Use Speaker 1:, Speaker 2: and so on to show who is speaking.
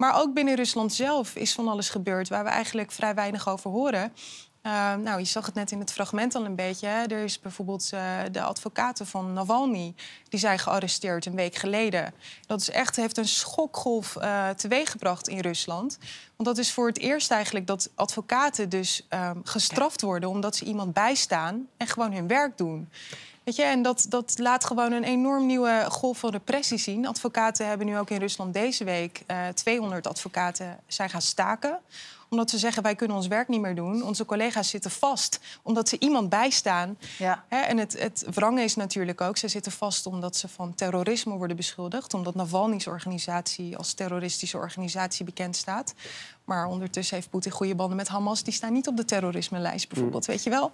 Speaker 1: Maar ook binnen Rusland zelf is van alles gebeurd waar we eigenlijk vrij weinig over horen. Ehm, nou, je zag het net in het fragment al een beetje. Hè? Er is bijvoorbeeld eh, de advocaten van Navalny. Die zijn gearresteerd een week geleden. Dat is echt, heeft een schokgolf uh, teweeggebracht in Rusland. Want dat is voor het eerst eigenlijk dat advocaten dus ehm, gestraft worden... omdat ze iemand bijstaan en gewoon hun werk doen en dat, dat laat gewoon een enorm nieuwe golf van repressie zien. Advocaten hebben nu ook in Rusland deze week 200 eh, advocaten zijn gaan staken omdat ze zeggen, wij kunnen ons werk niet meer doen. Onze collega's zitten vast omdat ze iemand bijstaan. Ja. en het, het is natuurlijk ook, ze zitten vast omdat ze van terrorisme worden beschuldigd. Omdat Navalny's organisatie als terroristische organisatie bekend staat. Maar ondertussen heeft Poetin goede banden met Hamas. Die staan niet op de
Speaker 2: terrorisme-lijst
Speaker 3: bijvoorbeeld, mm. weet je wel?